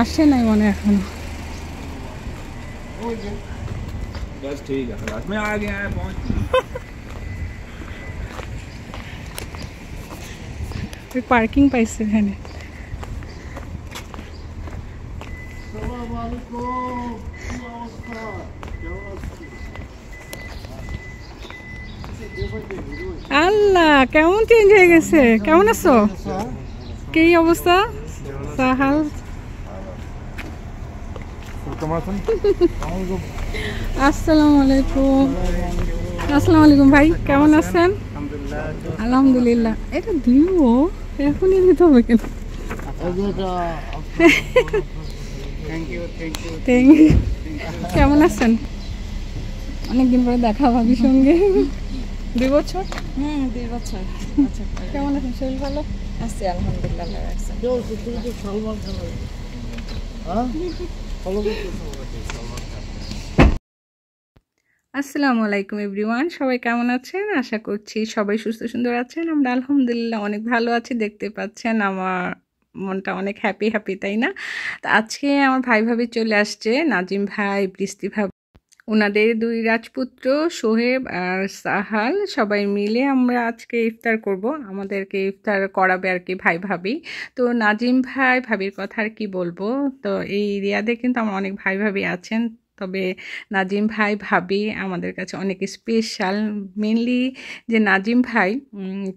আসে নাই মনে এখন बस পার্কিং পাইছে এখানে আল্লাহ কেমন চেঞ্জ হয়ে গেছে কেমন আছো কি অবস্থা সাহাল আসসালামু আলাইকুম আলাইকুম ভাই কেমন আছেন আলহামদুলিল্লাহ এটা এখনই হবে কেমন আছেন অনেকদিন পরে দেখা ভাবির সঙ্গে হ্যাঁ, দুই বছর কেমন আছেন শরীর ভালো আছি আলহামদুলিল্লাহ আসসালামু আলাইকুম এভরিওয়ান সবাই কেমন আছেন আশা করছি সবাই সুস্থ সুন্দর আছেন আমরা আলহামদুলিল্লাহ অনেক ভালো আছি দেখতে পাচ্ছেন আমার মনটা অনেক হ্যাপি হ্যাপি তাই না তো আজকে আমার ভাই ভাবি চলে আসছে নাজিম ভাই বৃষ্টি ভাবি ওনাদের দুই রাজপুত্র সোহেব আর সাহাল সবাই মিলে আমরা আজকে ইফতার করব আমাদেরকে ইফতার করাবে আর কি ভাই ভাবি তো নাজিম ভাই ভাবির কথা আর কি বলবো তো এই এরিয়াতে কিন্তু আমার অনেক ভাই ভাবি আছেন তবে নাজিম ভাই ভাবি আমাদের কাছে অনেক স্পেশাল মেনলি যে নাজিম ভাই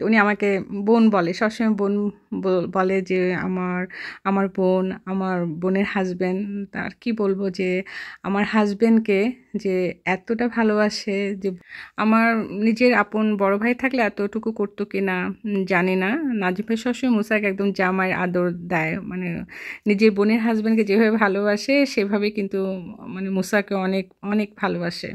উনি আমাকে বোন বলে সবসময় বোন বলে যে আমার আমার বোন আমার বোনের হাজব্যান্ড তার কি বলবো যে আমার হাজব্যান্ডকে যে এতটা ভালোবাসে যে আমার নিজের আপন বড় ভাই থাকলে এতটুকু করতো কি না জানি না নাজিফের ভাই সবসময় মুসাকে একদম জামায় আদর দেয় মানে নিজের বোনের হাজব্যান্ডকে যেভাবে ভালোবাসে সেভাবে কিন্তু মানে মুসাকে অনেক অনেক ভালোবাসে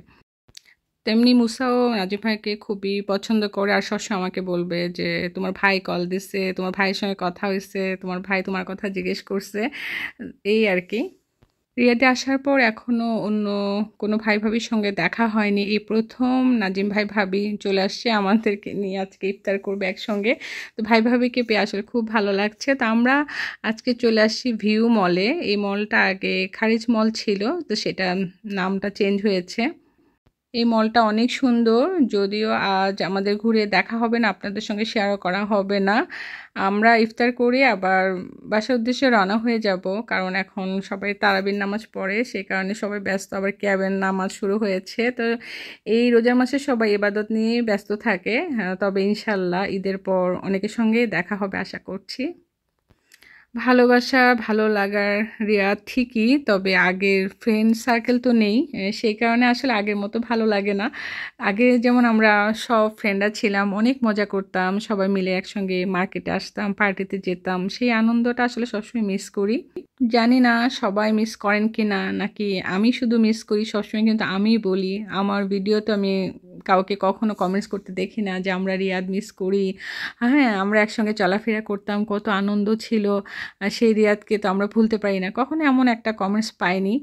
তেমনি মুসাও নাজিব ভাইকে খুবই পছন্দ করে আর সবসময় আমাকে বলবে যে তোমার ভাই কল দিছে তোমার ভাইয়ের সঙ্গে কথা হয়েছে তোমার ভাই তোমার কথা জিজ্ঞেস করছে এই আর কি রিয়াতে আসার পর এখনও অন্য কোনো ভাই ভাবির সঙ্গে দেখা হয়নি এই প্রথম নাজিম ভাই ভাবি চলে আসছে আমাদেরকে নিয়ে আজকে ইফতার করবে একসঙ্গে তো ভাই ভাবিকে পেয়ে আসলে খুব ভালো লাগছে তা আমরা আজকে চলে আসছি ভিউ মলে এই মলটা আগে খারিজ মল ছিল তো সেটা নামটা চেঞ্জ হয়েছে এই মলটা অনেক সুন্দর যদিও আজ আমাদের ঘুরে দেখা হবে না আপনাদের সঙ্গে শেয়ারও করা হবে না আমরা ইফতার করে আবার বাসার উদ্দেশ্যে রানা হয়ে যাব কারণ এখন সবাই তারাবির নামাজ পড়ে সেই কারণে সবাই ব্যস্ত আবার ক্যাবের নামাজ শুরু হয়েছে তো এই রোজার মাসে সবাই এবাদত নিয়ে ব্যস্ত থাকে হ্যাঁ, তবে ইনশাল্লাহ ঈদের পর অনেকের সঙ্গেই দেখা হবে আশা করছি ভালোবাসা ভালো লাগার রিয়া ঠিকই তবে আগের ফ্রেন্ড সার্কেল তো নেই সেই কারণে আসলে আগের মতো ভালো লাগে না আগে যেমন আমরা সব ফ্রেন্ডরা ছিলাম অনেক মজা করতাম সবাই মিলে একসঙ্গে মার্কেটে আসতাম পার্টিতে যেতাম সেই আনন্দটা আসলে সবসময় মিস করি জানি না সবাই মিস করেন কি না নাকি আমি শুধু মিস করি সবসময় কিন্তু আমি বলি আমার ভিডিও তো আমি কাউকে কখনো কমেন্টস করতে দেখি না যে আমরা রিয়াদ মিস করি হ্যাঁ আমরা একসঙ্গে চলাফেরা করতাম কত আনন্দ ছিল সেই রিয়াদকে তো আমরা ভুলতে পারি না কখনো এমন একটা কমেন্টস পাইনি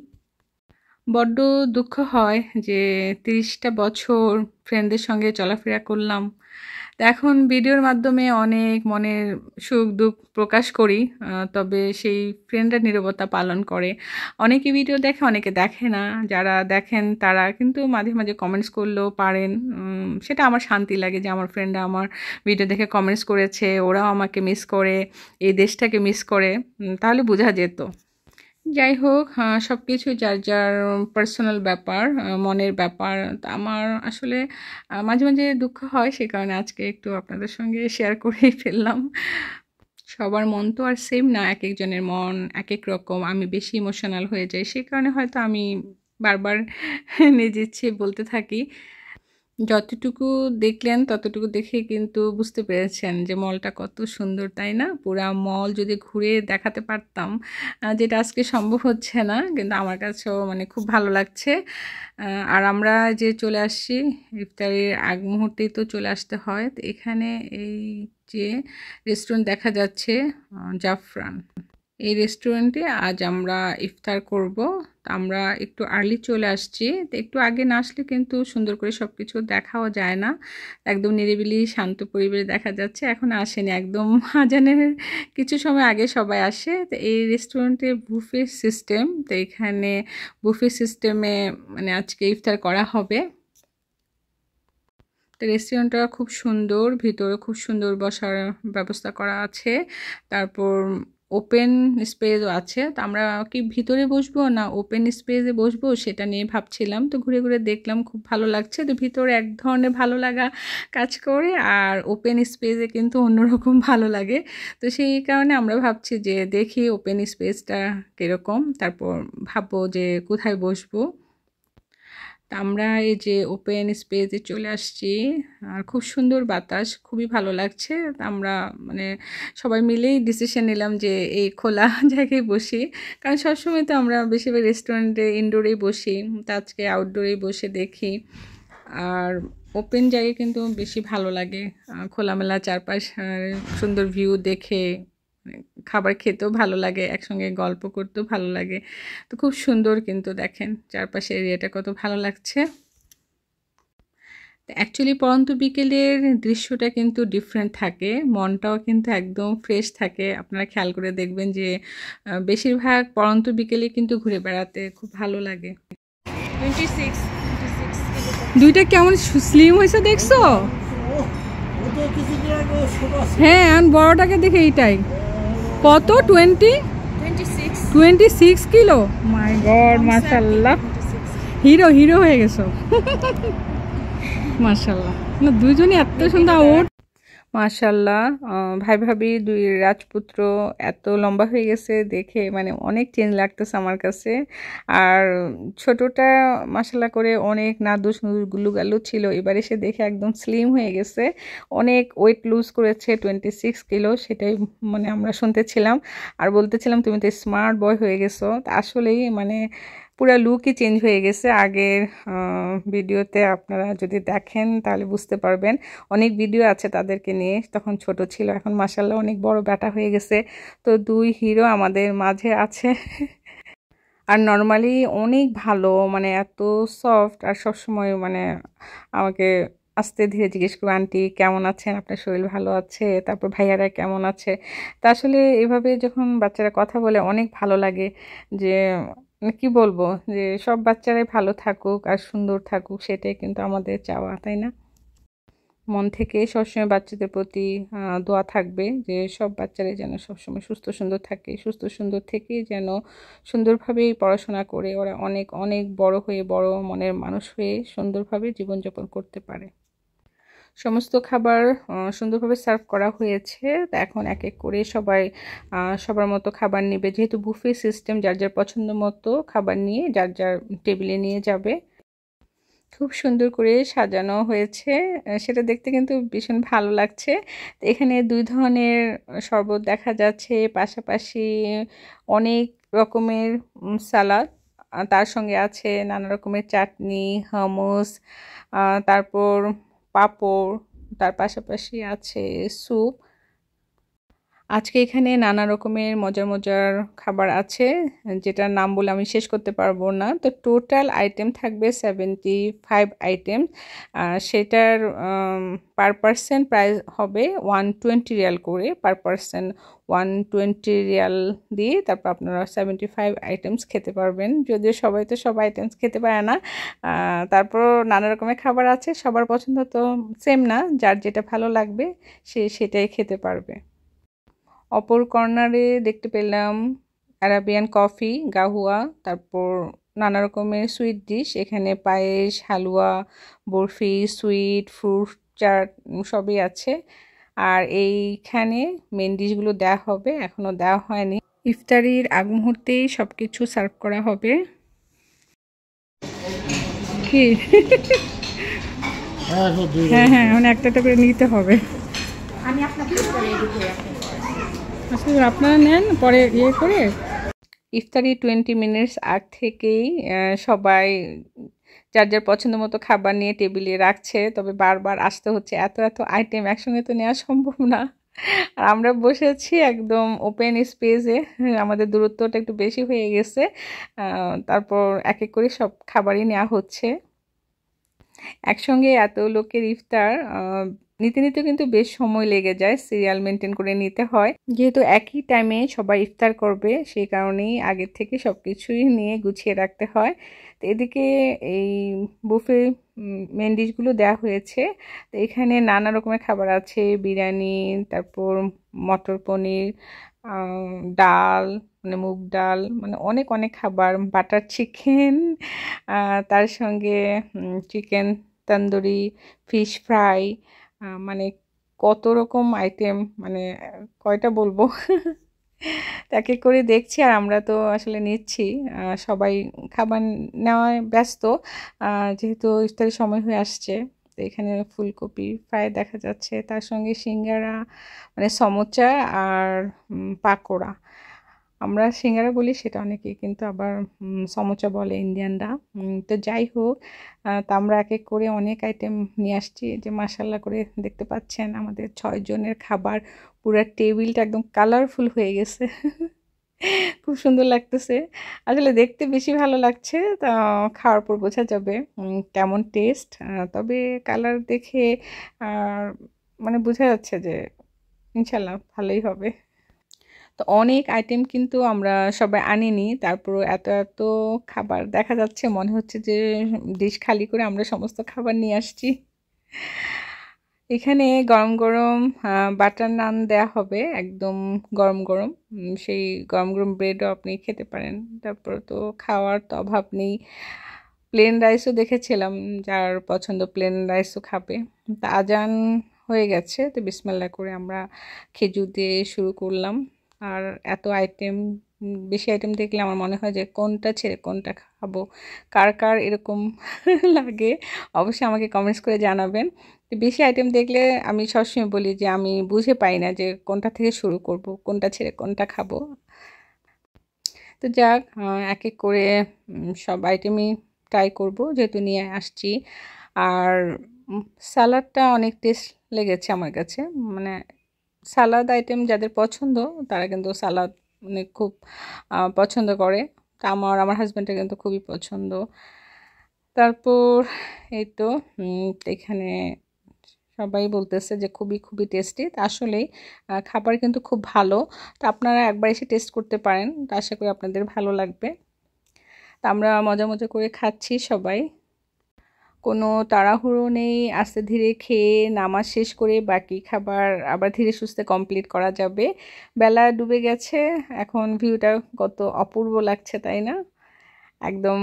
বড্ড দুঃখ হয় যে তিরিশটা বছর ফ্রেন্ডদের সঙ্গে চলাফেরা করলাম তো এখন ভিডিওর মাধ্যমে অনেক মনের সুখ দুঃখ প্রকাশ করি তবে সেই ফ্রেন্ডরা নিরবতা পালন করে অনেকে ভিডিও দেখে অনেকে দেখে না যারা দেখেন তারা কিন্তু মাঝে মাঝে কমেন্টস করলেও পারেন সেটা আমার শান্তি লাগে যে আমার ফ্রেন্ডরা আমার ভিডিও দেখে কমেন্টস করেছে ওরাও আমাকে মিস করে এই দেশটাকে মিস করে তাহলে বোঝা যেত যাই হোক সব কিছু যার যার পার্সোনাল ব্যাপার মনের ব্যাপার আমার আসলে মাঝে মাঝে দুঃখ হয় সে কারণে আজকে একটু আপনাদের সঙ্গে শেয়ার করেই ফেললাম সবার মন তো আর সেম না এক একজনের মন এক এক রকম আমি বেশি ইমোশনাল হয়ে যাই সে কারণে হয়তো আমি বারবার নিজের চেয়ে বলতে থাকি যতটুকু দেখলেন ততটুকু দেখে কিন্তু বুঝতে পেরেছেন যে মলটা কত সুন্দর তাই না পুরা মল যদি ঘুরে দেখাতে পারতাম যেটা আজকে সম্ভব হচ্ছে না কিন্তু আমার কাছেও মানে খুব ভালো লাগছে আর আমরা যে চলে আসছি ইফতারের আগ মুহূর্তেই তো চলে আসতে হয় তো এখানে এই যে রেস্টুরেন্ট দেখা যাচ্ছে জাফরান এই রেস্টুরেন্টে আজ আমরা ইফতার করব আমরা একটু আর্লি চলে আসছি তো একটু আগে না আসলে কিন্তু সুন্দর করে সব কিছু দেখাও যায় না একদম নিরিবিলি শান্ত পরিবেশ দেখা যাচ্ছে এখন আসেনি একদম আজানের কিছু সময় আগে সবাই আসে তো এই রেস্টুরেন্টে বুফে সিস্টেম তো এখানে বুফে সিস্টেমে মানে আজকে ইফতার করা হবে তো রেস্টুরেন্টটা খুব সুন্দর ভিতরে খুব সুন্দর বসার ব্যবস্থা করা আছে তারপর ওপেন স্পেসও আছে তো আমরা কি ভিতরে বসবো না ওপেন স্পেসে বসবো সেটা নিয়ে ভাবছিলাম তো ঘুরে ঘুরে দেখলাম খুব ভালো লাগছে তো ভিতরে এক ধরনের ভালো লাগা কাজ করে আর ওপেন স্পেসে কিন্তু অন্যরকম ভালো লাগে তো সেই কারণে আমরা ভাবছি যে দেখি ওপেন স্পেসটা কীরকম তারপর ভাববো যে কোথায় বসবো তা আমরা এই যে ওপেন স্পেসে চলে আসছি আর খুব সুন্দর বাতাস খুবই ভালো লাগছে আমরা মানে সবাই মিলেই ডিসিশন নিলাম যে এই খোলা জায়গায় বসি কারণ সবসময় তো আমরা বেশিরভাগ রেস্টুরেন্টে ইনডোরেই বসি তা আজকে আউটডোরেই বসে দেখি আর ওপেন জায়গায় কিন্তু বেশি ভালো লাগে খোলামেলা চারপাশ সুন্দর ভিউ দেখে মানে খাবার খেতেও ভালো লাগে একসঙ্গে গল্প করতেও ভালো লাগে তো খুব সুন্দর কিন্তু দেখেন চারপাশে এরিয়াটা কত ভালো লাগছে অ্যাকচুয়ালি পরন্ত বিকেলের দৃশ্যটা কিন্তু ডিফারেন্ট থাকে মনটাও কিন্তু একদম ফ্রেশ থাকে আপনারা খেয়াল করে দেখবেন যে বেশিরভাগ পরন্ত বিকেলে কিন্তু ঘুরে বেড়াতে খুব ভালো লাগে দুইটা কেমন স্লিম হয়েছে দেখছো হ্যাঁ বড়টাকে দেখে এইটাই কত twenty twenty six kilo my God মার্শাল্লাহ হিরো হিরো হয়ে গেছো মার্শাল্লাহ না দুজনই এত সুন্দর ওট মাশাল্লাহ ভাই ভাবি দুই রাজপুত্র এত লম্বা হয়ে গেছে দেখে মানে অনেক চেঞ্জ লাগতেছে আমার কাছে আর ছোটটা মাশাল্লাহ করে অনেক নাদুস নুদুস গুলুগালু ছিল এবার এসে দেখে একদম স্লিম হয়ে গেছে অনেক ওয়েট লুজ করেছে টোয়েন্টি সিক্স কিলো সেটাই মানে আমরা শুনতেছিলাম আর বলতেছিলাম তুমি তো স্মার্ট বয় হয়ে গেছো তা আসলেই মানে পুরা লুকই চেঞ্জ হয়ে গেছে আগের ভিডিওতে আপনারা যদি দেখেন তাহলে বুঝতে পারবেন অনেক ভিডিও আছে তাদেরকে নিয়ে তখন ছোট ছিল এখন মাসাল্লাহ অনেক বড় ব্যাটা হয়ে গেছে তো দুই হিরো আমাদের মাঝে আছে আর নর্মালি অনেক ভালো মানে এত সফট আর সবসময় মানে আমাকে আস্তে ধীরে জিজ্ঞেস করবো আন্টি কেমন আছেন আপনার শরীর ভালো আছে তারপর ভাইয়ারা কেমন আছে তা আসলে এভাবে যখন বাচ্চারা কথা বলে অনেক ভালো লাগে যে কি বলবো যে সব বাচ্চারাই ভালো থাকুক আর সুন্দর থাকুক সেটাই কিন্তু আমাদের চাওয়া তাই না মন থেকে সবসময় বাচ্চাদের প্রতি দোয়া থাকবে যে সব বাচ্চারাই যেন সবসময় সুস্থ সুন্দর থাকে সুস্থ সুন্দর থেকে যেন সুন্দরভাবেই পড়াশোনা করে ওরা অনেক অনেক বড় হয়ে বড় মনের মানুষ হয়ে সুন্দরভাবে জীবনযাপন করতে পারে সমস্ত খাবার সুন্দরভাবে সার্ভ করা হয়েছে তা এখন এক এক করে সবাই সবার মতো খাবার নেবে যেহেতু বুফে সিস্টেম যার যার পছন্দ মতো খাবার নিয়ে যার যার টেবিলে নিয়ে যাবে খুব সুন্দর করে সাজানো হয়েছে সেটা দেখতে কিন্তু ভীষণ ভালো লাগছে এখানে দুই ধরনের শরবত দেখা যাচ্ছে পাশাপাশি অনেক রকমের সালাদ তার সঙ্গে আছে নানা রকমের চাটনি হামস তারপর পাঁপড় তার পাশাপাশি আছে স্যুপ আজকে এখানে নানা রকমের মজার মজার খাবার আছে যেটার নাম বলে আমি শেষ করতে পারবো না তো টোটাল আইটেম থাকবে সেভেন্টি ফাইভ আইটেম সেটার পার পারসেন প্রাইস হবে ওয়ান টোয়েন্টি রিয়াল করে per person one twenty riyal দিয়ে তারপর আপনারা সেভেন্টি ফাইভ আইটেমস খেতে পারবেন যদিও সবাই তো সব আইটেমস খেতে পারে না তারপর নানা রকমের খাবার আছে সবার পছন্দ তো সেম না যার যেটা ভালো লাগবে সে সেটাই খেতে পারবে অপর কর্নারে দেখতে পেলাম অ্যারাবিয়ান কফি গাহুয়া তারপর নানা রকমের সুইট ডিশ এখানে পায়েস হালুয়া বরফি সুইট ফ্রুট চাট সবই আছে আর এইখানে মেন ডিশগুলো দেওয়া হবে এখনও দেওয়া হয়নি ইফতারির আগ মুহূর্তেই সব কিছু সার্ভ করা হবে কি হ্যাঁ হ্যাঁ, হ্যাঁ মানে হ্যাঁ, একটা করে নিতে হবে আমি আপনাকে আচ্ছা আপনারা নেন পরে ইয়ে করে ইফতারি টোয়েন্টি মিনিটস আগ থেকেই সবাই যার যার পছন্দ মতো খাবার নিয়ে টেবিলে রাখছে তবে বারবার আসতে হচ্ছে এত এত আইটেম একসঙ্গে তো নেওয়া সম্ভব না আর আমরা বসেছি একদম ওপেন স্পেসে আমাদের দূরত্বটা একটু বেশি হয়ে গেছে তারপর এক এক করে সব খাবারই নেওয়া হচ্ছে একসঙ্গে এত লোকের ইফতার নিতে নিতে কিন্তু বেশ সময় লেগে যায় সিরিয়াল মেনটেন করে নিতে হয় যেহেতু একই টাইমে সবাই ইফতার করবে সেই কারণেই আগের থেকে সব কিছুই নিয়ে গুছিয়ে রাখতে হয় তো এদিকে এই বুফে মেন ডিশগুলো দেওয়া হয়েছে তো এখানে নানা রকমের খাবার আছে বিরিয়ানি তারপর মটর পনির ডাল মানে মুগ ডাল মানে অনেক অনেক খাবার বাটার চিকেন তার সঙ্গে চিকেন তন্দুরি ফিশ ফ্রাই মানে কত রকম আইটেম মানে কয়টা বলবো তাকে করে দেখছি আর আমরা তো আসলে নিচ্ছি সবাই খাবার নেওয়ায় ব্যস্ত যেহেতু ইফতারি সময় হয়ে আসছে তো এখানে ফুলকপি প্রায় দেখা যাচ্ছে তার সঙ্গে সিঙ্গারা মানে সমোচা আর পাকোড়া আমরা সিঙ্গারা বলি সেটা অনেকে কিন্তু আবার সমোচা বলে ইন্ডিয়ানরা তো যাই হোক তা আমরা এক এক করে অনেক আইটেম নিয়ে আসছি যে মাসাল্লা করে দেখতে পাচ্ছেন আমাদের ছয়জনের খাবার পুরো টেবিলটা একদম কালারফুল হয়ে গেছে খুব সুন্দর লাগতেছে আসলে দেখতে বেশি ভালো লাগছে তা খাওয়ার পর বোঝা যাবে কেমন টেস্ট তবে কালার দেখে মানে বোঝা যাচ্ছে যে ইনশাল্লাহ ভালোই হবে তো অনেক আইটেম কিন্তু আমরা সবাই আনিনি তারপর এত এত খাবার দেখা যাচ্ছে মনে হচ্ছে যে ডিশ খালি করে আমরা সমস্ত খাবার নিয়ে আসছি এখানে গরম গরম বাটার নান দেয়া হবে একদম গরম গরম সেই গরম গরম ব্রেডও আপনি খেতে পারেন তারপর তো খাওয়ার তো অভাব নেই প্লেন রাইসও দেখেছিলাম যার পছন্দ প্লেন রাইসও খাবে তা আজান হয়ে গেছে তো বিসমাল্লা করে আমরা খেজুর দিয়ে শুরু করলাম আর এত আইটেম বেশি আইটেম দেখলে আমার মনে হয় যে কোনটা ছেড়ে কোনটা খাবো কার কার এরকম লাগে অবশ্যই আমাকে কমেন্টস করে জানাবেন তো বেশি আইটেম দেখলে আমি সবসময় বলি যে আমি বুঝে পাই না যে কোনটা থেকে শুরু করব কোনটা ছেড়ে কোনটা খাবো তো যাক এক এক করে সব আইটেমই ট্রাই করব যেহেতু নিয়ে আসছি আর স্যালাডটা অনেক টেস্ট লেগেছে আমার কাছে মানে সালাদ আইটেম যাদের পছন্দ তারা কিন্তু সালাদ মানে খুব পছন্দ করে তা আমার আমার হাজব্যান্ডের কিন্তু খুবই পছন্দ তারপর এই তো এখানে সবাই বলতেছে যে খুবই খুবই টেস্টি আসলেই খাবার কিন্তু খুব ভালো তো আপনারা একবার এসে টেস্ট করতে পারেন আশা করি আপনাদের ভালো লাগবে তা আমরা মজা মজা করে খাচ্ছি সবাই কোনো তাড়াহুড়ো নেই আস্তে ধীরে খেয়ে নামাজ শেষ করে বাকি খাবার আবার ধীরে সুস্থে কমপ্লিট করা যাবে বেলা ডুবে গেছে এখন ভিউটা কত অপূর্ব লাগছে তাই না একদম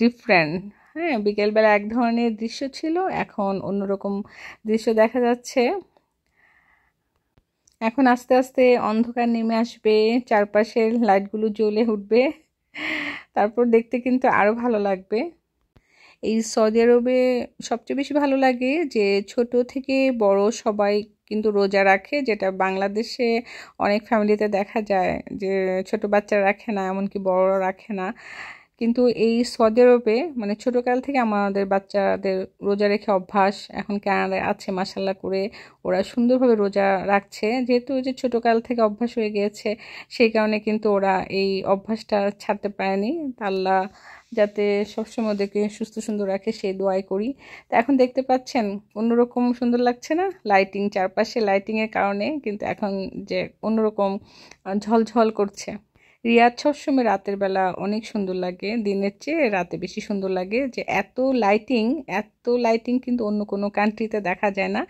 ডিফারেন্ট হ্যাঁ বিকেলবেলা এক ধরনের দৃশ্য ছিল এখন অন্যরকম দৃশ্য দেখা যাচ্ছে এখন আস্তে আস্তে অন্ধকার নেমে আসবে চারপাশের লাইটগুলো জ্বলে উঠবে তারপর দেখতে কিন্তু আরও ভালো লাগবে এই সৌদি আরবে সবচেয়ে বেশি ভালো লাগে যে ছোট থেকে বড় সবাই কিন্তু রোজা রাখে যেটা বাংলাদেশে অনেক ফ্যামিলিতে দেখা যায় যে ছোট বাচ্চারা রাখে না এমনকি বড় রাখে না কিন্তু এই সৌদি আরবে মানে ছোটোকাল থেকে আমাদের বাচ্চাদের রোজা রেখে অভ্যাস এখন কানাডায় আছে মাসাল্লা করে ওরা সুন্দরভাবে রোজা রাখছে যেহেতু ওই যে ছোটোকাল থেকে অভ্যাস হয়ে গিয়েছে সেই কারণে কিন্তু ওরা এই অভ্যাসটা ছাড়তে পারেনি আল্লাহ যাতে সবসময় ওদেরকে সুস্থ সুন্দর রাখে সেই দোয়াই করি তো এখন দেখতে পাচ্ছেন অন্যরকম সুন্দর লাগছে না লাইটিং চারপাশে লাইটিংয়ের কারণে কিন্তু এখন যে অন্যরকম ঝলঝল করছে রিয়াজ সবসময় রাতের বেলা অনেক সুন্দর লাগে দিনের চেয়ে রাতে বেশি সুন্দর লাগে যে এত লাইটিং এত লাইটিং কিন্তু অন্য কোনো কান্ট্রিতে দেখা যায় না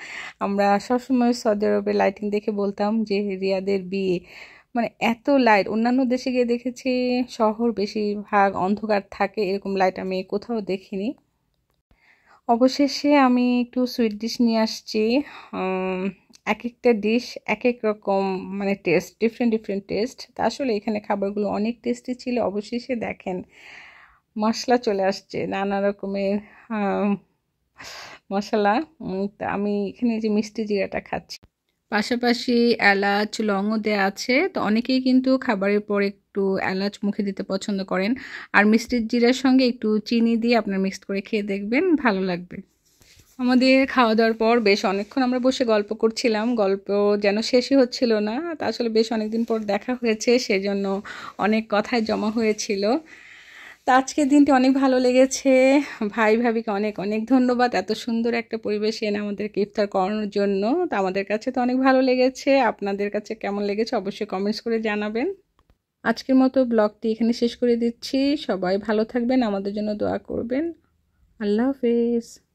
আমরা সবসময় সৌদি আরবে লাইটিং দেখে বলতাম যে রিয়াদের বিয়ে মানে এত লাইট অন্যান্য দেশে গিয়ে দেখেছি শহর বেশিরভাগ অন্ধকার থাকে এরকম লাইট আমি কোথাও দেখিনি অবশেষে আমি একটু সুইট ডিশ নিয়ে আসছি এক একটা ডিশ এক এক রকম মানে টেস্ট ডিফারেন্ট ডিফারেন্ট টেস্ট তা আসলে এখানে খাবারগুলো অনেক টেস্টি ছিল অবশেষে দেখেন মশলা চলে আসছে নানা রকমের মশলা আমি এখানে যে মিষ্টি জিরাটা খাচ্ছি পাশাপাশি এলাচ লংও দেওয়া আছে তো অনেকেই কিন্তু খাবারের পর একটু এলাচ মুখে দিতে পছন্দ করেন আর মিষ্টির জিরার সঙ্গে একটু চিনি দিয়ে আপনার মিক্সড করে খেয়ে দেখবেন ভালো লাগবে আমাদের খাওয়া দাওয়ার পর বেশ অনেকক্ষণ আমরা বসে গল্প করছিলাম গল্প যেন শেষই হচ্ছিল না তা আসলে বেশ অনেকদিন পর দেখা হয়েছে সেজন্য অনেক কথায় জমা হয়েছিল তো আজকের দিনটি অনেক ভালো লেগেছে ভাই ভাবিকে অনেক অনেক ধন্যবাদ এত সুন্দর একটা পরিবেশ এনে আমাদেরকে ইফতার করানোর জন্য তো আমাদের কাছে তো অনেক ভালো লেগেছে আপনাদের কাছে কেমন লেগেছে অবশ্যই কমেন্টস করে জানাবেন আজকের মতো ব্লগটি এখানে শেষ করে দিচ্ছি সবাই ভালো থাকবেন আমাদের জন্য দোয়া করবেন আল্লাহ হাফেজ